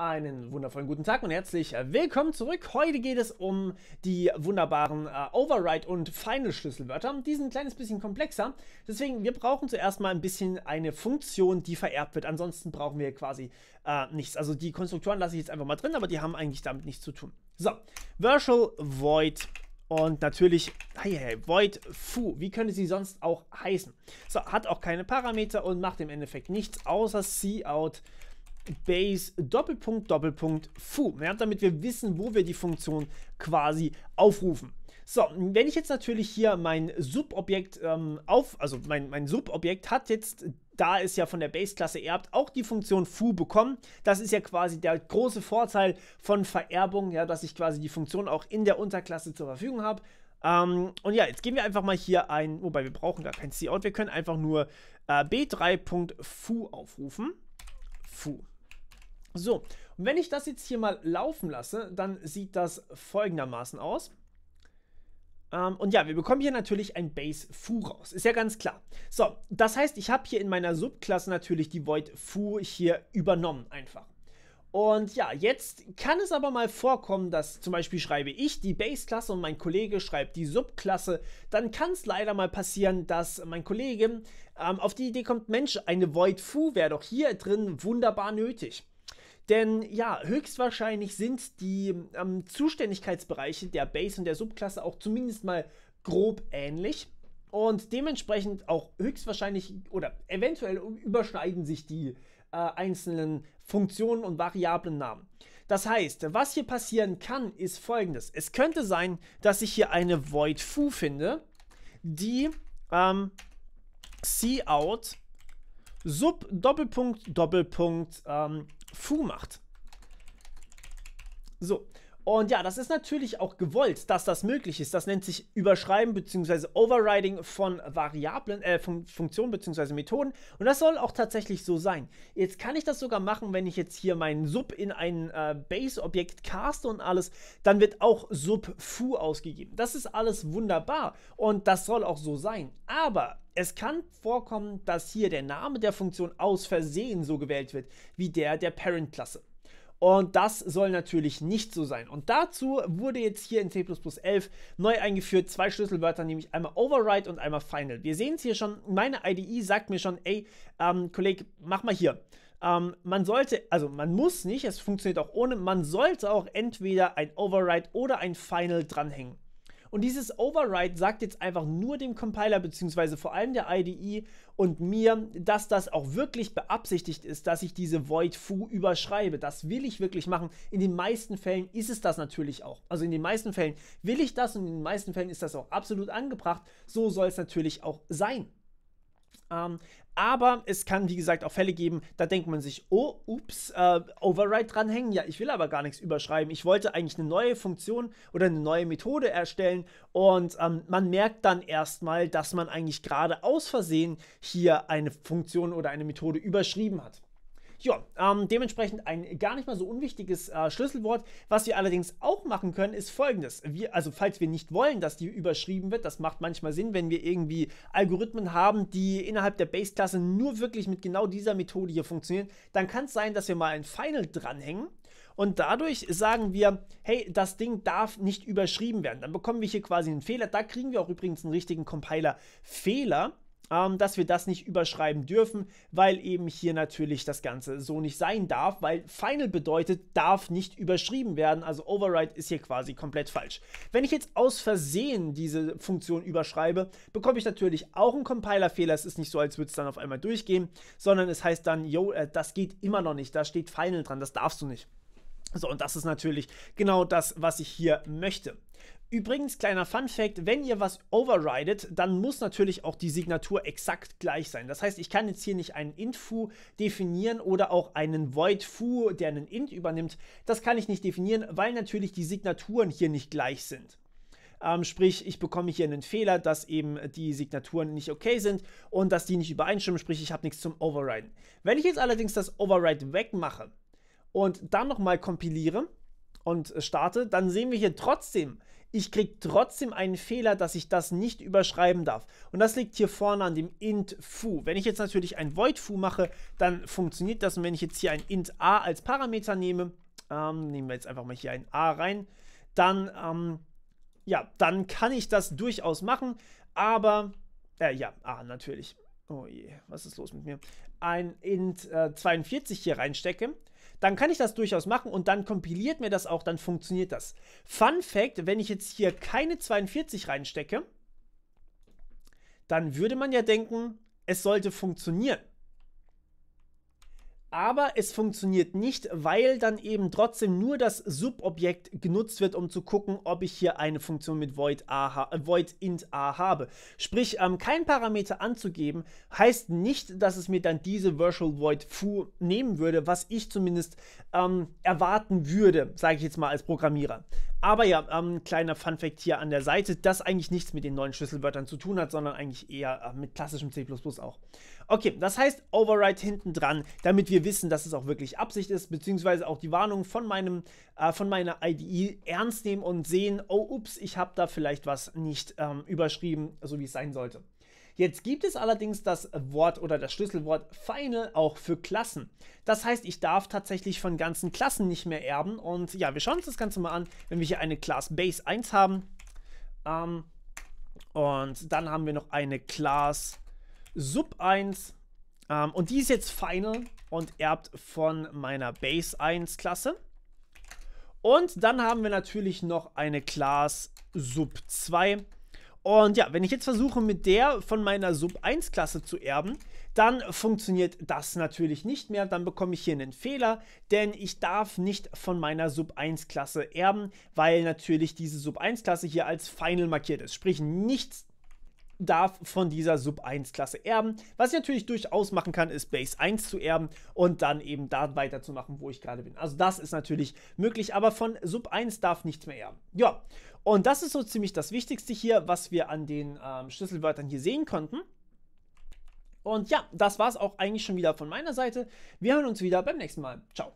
Einen wundervollen guten Tag und herzlich äh, willkommen zurück. Heute geht es um die wunderbaren äh, Override und Final Schlüsselwörter. Die sind ein kleines bisschen komplexer. Deswegen, wir brauchen zuerst mal ein bisschen eine Funktion, die vererbt wird. Ansonsten brauchen wir quasi äh, nichts. Also die Konstruktoren lasse ich jetzt einfach mal drin, aber die haben eigentlich damit nichts zu tun. So, Virtual Void und natürlich, hey, hey, Void Foo, wie könnte sie sonst auch heißen? So, hat auch keine Parameter und macht im Endeffekt nichts außer Cout base Doppelpunkt Doppelpunkt foo, ja, damit wir wissen, wo wir die Funktion quasi aufrufen. So, wenn ich jetzt natürlich hier mein Subobjekt ähm, auf, also mein, mein Subobjekt hat jetzt, da es ja von der Base-Klasse erbt, auch die Funktion foo bekommen. Das ist ja quasi der große Vorteil von Vererbung, ja, dass ich quasi die Funktion auch in der Unterklasse zur Verfügung habe. Ähm, und ja, jetzt gehen wir einfach mal hier ein, wobei wir brauchen gar kein C-Out, wir können einfach nur äh, b3.foo aufrufen. Foo. So, und wenn ich das jetzt hier mal laufen lasse, dann sieht das folgendermaßen aus. Ähm, und ja, wir bekommen hier natürlich ein Base Foo raus, ist ja ganz klar. So, das heißt, ich habe hier in meiner Subklasse natürlich die Void Foo hier übernommen einfach. Und ja, jetzt kann es aber mal vorkommen, dass zum Beispiel schreibe ich die Base-Klasse und mein Kollege schreibt die Subklasse. Dann kann es leider mal passieren, dass mein Kollege ähm, auf die Idee kommt, Mensch, eine Void Foo wäre doch hier drin wunderbar nötig. Denn ja, höchstwahrscheinlich sind die ähm, Zuständigkeitsbereiche der Base und der Subklasse auch zumindest mal grob ähnlich. Und dementsprechend auch höchstwahrscheinlich oder eventuell überschneiden sich die äh, einzelnen Funktionen und variablen Namen. Das heißt, was hier passieren kann, ist folgendes. Es könnte sein, dass ich hier eine Void Foo finde, die ähm, Cout sub Doppelpunkt Doppelpunkt ähm, foo macht. So, und ja, das ist natürlich auch gewollt, dass das möglich ist. Das nennt sich Überschreiben bzw. Overriding von Variablen, äh, von Funktionen bzw. Methoden. Und das soll auch tatsächlich so sein. Jetzt kann ich das sogar machen, wenn ich jetzt hier meinen Sub in ein äh, Base-Objekt caste und alles, dann wird auch Sub foo ausgegeben. Das ist alles wunderbar und das soll auch so sein. Aber es kann vorkommen, dass hier der Name der Funktion aus Versehen so gewählt wird, wie der der Parent-Klasse. Und das soll natürlich nicht so sein. Und dazu wurde jetzt hier in C++ 11 neu eingeführt zwei Schlüsselwörter, nämlich einmal Override und einmal Final. Wir sehen es hier schon, meine IDE sagt mir schon, ey, ähm, Kollege, mach mal hier. Ähm, man sollte, also man muss nicht, es funktioniert auch ohne, man sollte auch entweder ein Override oder ein Final dranhängen. Und dieses Override sagt jetzt einfach nur dem Compiler beziehungsweise vor allem der IDE und mir, dass das auch wirklich beabsichtigt ist, dass ich diese Void foo überschreibe. Das will ich wirklich machen. In den meisten Fällen ist es das natürlich auch. Also in den meisten Fällen will ich das und in den meisten Fällen ist das auch absolut angebracht. So soll es natürlich auch sein. Ähm, aber es kann, wie gesagt, auch Fälle geben, da denkt man sich, oh, ups, äh, Override dranhängen. Ja, ich will aber gar nichts überschreiben. Ich wollte eigentlich eine neue Funktion oder eine neue Methode erstellen. Und ähm, man merkt dann erstmal, dass man eigentlich gerade aus Versehen hier eine Funktion oder eine Methode überschrieben hat. Ja, ähm, dementsprechend ein gar nicht mal so unwichtiges äh, Schlüsselwort. Was wir allerdings auch machen können, ist folgendes. Wir, also falls wir nicht wollen, dass die überschrieben wird, das macht manchmal Sinn, wenn wir irgendwie Algorithmen haben, die innerhalb der Base-Klasse nur wirklich mit genau dieser Methode hier funktionieren, dann kann es sein, dass wir mal ein Final dranhängen und dadurch sagen wir, hey, das Ding darf nicht überschrieben werden. Dann bekommen wir hier quasi einen Fehler. Da kriegen wir auch übrigens einen richtigen Compiler-Fehler ähm, dass wir das nicht überschreiben dürfen, weil eben hier natürlich das Ganze so nicht sein darf, weil Final bedeutet, darf nicht überschrieben werden, also Override ist hier quasi komplett falsch. Wenn ich jetzt aus Versehen diese Funktion überschreibe, bekomme ich natürlich auch einen Compiler-Fehler, es ist nicht so, als würde es dann auf einmal durchgehen, sondern es heißt dann, yo, äh, das geht immer noch nicht, da steht Final dran, das darfst du nicht. So, und das ist natürlich genau das, was ich hier möchte. Übrigens, kleiner Fun-Fact: Wenn ihr was overridet, dann muss natürlich auch die Signatur exakt gleich sein. Das heißt, ich kann jetzt hier nicht einen int-foo definieren oder auch einen void-foo, der einen int übernimmt. Das kann ich nicht definieren, weil natürlich die Signaturen hier nicht gleich sind. Ähm, sprich, ich bekomme hier einen Fehler, dass eben die Signaturen nicht okay sind und dass die nicht übereinstimmen, sprich, ich habe nichts zum Overriden. Wenn ich jetzt allerdings das Override wegmache und dann nochmal kompiliere, und starte, dann sehen wir hier trotzdem, ich kriege trotzdem einen Fehler, dass ich das nicht überschreiben darf. Und das liegt hier vorne an dem int foo. Wenn ich jetzt natürlich ein void foo mache, dann funktioniert das. Und wenn ich jetzt hier ein int a als Parameter nehme, ähm, nehmen wir jetzt einfach mal hier ein a rein, dann, ähm, ja, dann kann ich das durchaus machen. Aber, äh, ja, a natürlich. Oh je, was ist los mit mir? Ein int äh, 42 hier reinstecke, dann kann ich das durchaus machen und dann kompiliert mir das auch, dann funktioniert das. Fun Fact, wenn ich jetzt hier keine 42 reinstecke, dann würde man ja denken, es sollte funktionieren. Aber es funktioniert nicht, weil dann eben trotzdem nur das Subobjekt genutzt wird, um zu gucken, ob ich hier eine Funktion mit void, a, äh, void int a habe. Sprich, ähm, kein Parameter anzugeben, heißt nicht, dass es mir dann diese Virtual Void foo nehmen würde, was ich zumindest ähm, erwarten würde, sage ich jetzt mal als Programmierer. Aber ja, ähm, kleiner Funfact hier an der Seite, das eigentlich nichts mit den neuen Schlüsselwörtern zu tun hat, sondern eigentlich eher äh, mit klassischem C auch. Okay, das heißt Override hinten dran, damit wir wissen, dass es auch wirklich Absicht ist, beziehungsweise auch die Warnung von, meinem, äh, von meiner IDE ernst nehmen und sehen, oh ups, ich habe da vielleicht was nicht ähm, überschrieben, so wie es sein sollte. Jetzt gibt es allerdings das Wort oder das Schlüsselwort Final auch für Klassen. Das heißt, ich darf tatsächlich von ganzen Klassen nicht mehr erben. Und ja, wir schauen uns das Ganze mal an, wenn wir hier eine Class Base 1 haben. Ähm, und dann haben wir noch eine Class Sub 1. Ähm, und die ist jetzt Final und erbt von meiner Base 1 Klasse. Und dann haben wir natürlich noch eine Class Sub 2 und ja, wenn ich jetzt versuche, mit der von meiner Sub-1-Klasse zu erben, dann funktioniert das natürlich nicht mehr. Dann bekomme ich hier einen Fehler, denn ich darf nicht von meiner Sub-1-Klasse erben, weil natürlich diese Sub-1-Klasse hier als Final markiert ist. Sprich, nichts darf von dieser Sub-1-Klasse erben. Was ich natürlich durchaus machen kann, ist Base 1 zu erben und dann eben da weiterzumachen, wo ich gerade bin. Also das ist natürlich möglich, aber von Sub 1 darf nichts mehr erben. Ja, und das ist so ziemlich das Wichtigste hier, was wir an den ähm, Schlüsselwörtern hier sehen konnten. Und ja, das war es auch eigentlich schon wieder von meiner Seite. Wir hören uns wieder beim nächsten Mal. Ciao.